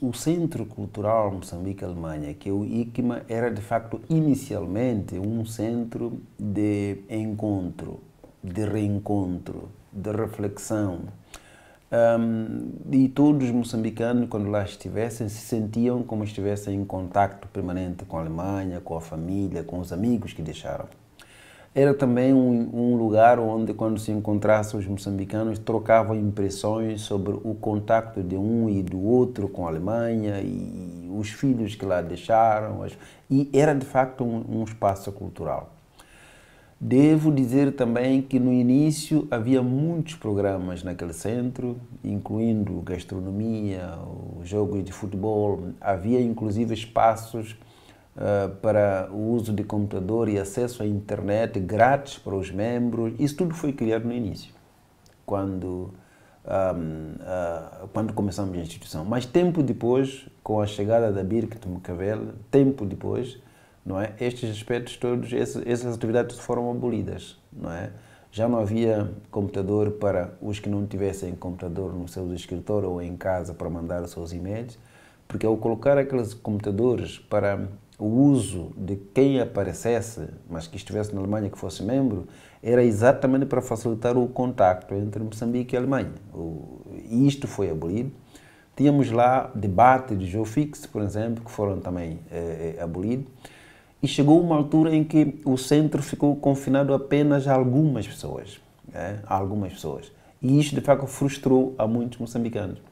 O Centro Cultural Moçambique-Alemanha, que é o ICMA, era de facto inicialmente um centro de encontro, de reencontro, de reflexão. Um, e todos os moçambicanos, quando lá estivessem, se sentiam como estivessem em contato permanente com a Alemanha, com a família, com os amigos que deixaram era também um, um, lugar onde, quando se encontrassem os moçambicanos, trocavam impressões sobre o contacto de um e do outro com a Alemanha e os filhos que lá deixaram. E era de facto um, um espaço cultural. Devo dizer também que no início havia muitos programas naquele centro, incluindo gastronomia, jogos de futebol, havia inclusive espaços uh, para o uso de computador e acesso à internet grátis para os membros. Isso tudo foi criado no início, quando, um, uh, quando começamos a instituição. Mas tempo depois, com a chegada da Birgit Mucavel, tempo depois, não é? estes aspectos todos, esses, essas atividades foram abolidas. Não é? Já não havia computador para os que não tivessem computador no seu escritório ou em casa para mandar os seus e-mails. Porque ao colocar aqueles computadores para o uso de quem aparecesse, mas que estivesse na Alemanha, que fosse membro, era exatamente para facilitar o contacto entre Moçambique e Alemanha. E isto foi abolido. Tínhamos lá debate de geofix, por exemplo, que foram também eh, eh, abolidos. E chegou uma altura em que o centro ficou confinado apenas a algumas pessoas. Né? A algumas pessoas. E isto, de facto, frustrou a muitos moçambicanos.